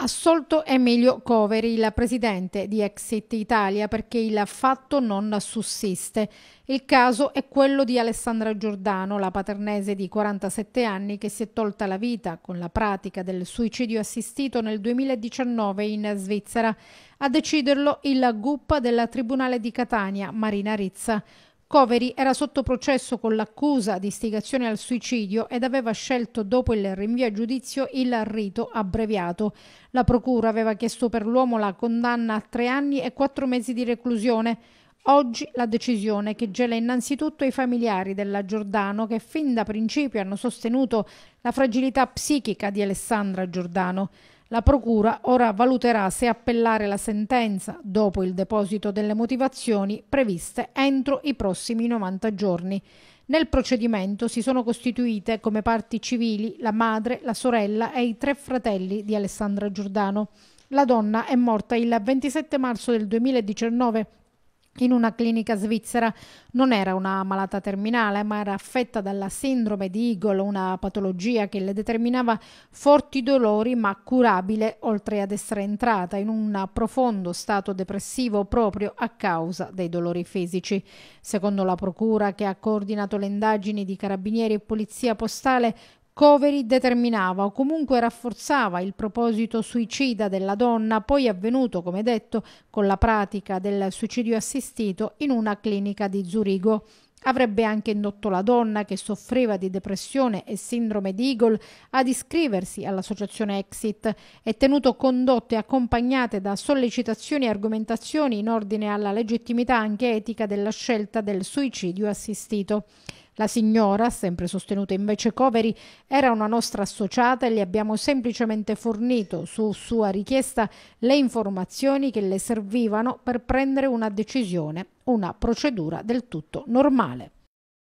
Assolto Emilio Coveri, il presidente di Exit Italia, perché il fatto non sussiste. Il caso è quello di Alessandra Giordano, la paternese di 47 anni che si è tolta la vita con la pratica del suicidio assistito nel 2019 in Svizzera. A deciderlo il Guppa della Tribunale di Catania, Marina Rizza. Coveri era sotto processo con l'accusa di istigazione al suicidio ed aveva scelto dopo il rinvio a giudizio il rito abbreviato. La procura aveva chiesto per l'uomo la condanna a tre anni e quattro mesi di reclusione. Oggi la decisione che gela innanzitutto i familiari della Giordano che fin da principio hanno sostenuto la fragilità psichica di Alessandra Giordano. La Procura ora valuterà se appellare la sentenza dopo il deposito delle motivazioni previste entro i prossimi 90 giorni. Nel procedimento si sono costituite come parti civili la madre, la sorella e i tre fratelli di Alessandra Giordano. La donna è morta il 27 marzo del 2019 in una clinica svizzera. Non era una malata terminale, ma era affetta dalla sindrome di Eagle, una patologia che le determinava forti dolori ma curabile, oltre ad essere entrata in un profondo stato depressivo proprio a causa dei dolori fisici. Secondo la procura che ha coordinato le indagini di carabinieri e polizia postale, Coveri determinava o comunque rafforzava il proposito suicida della donna, poi avvenuto, come detto, con la pratica del suicidio assistito in una clinica di Zurigo. Avrebbe anche indotto la donna che soffriva di depressione e sindrome di Eagle ad iscriversi all'associazione Exit e tenuto condotte accompagnate da sollecitazioni e argomentazioni in ordine alla legittimità anche etica della scelta del suicidio assistito. La signora, sempre sostenuta invece Coveri, era una nostra associata e le abbiamo semplicemente fornito, su sua richiesta, le informazioni che le servivano per prendere una decisione, una procedura del tutto normale.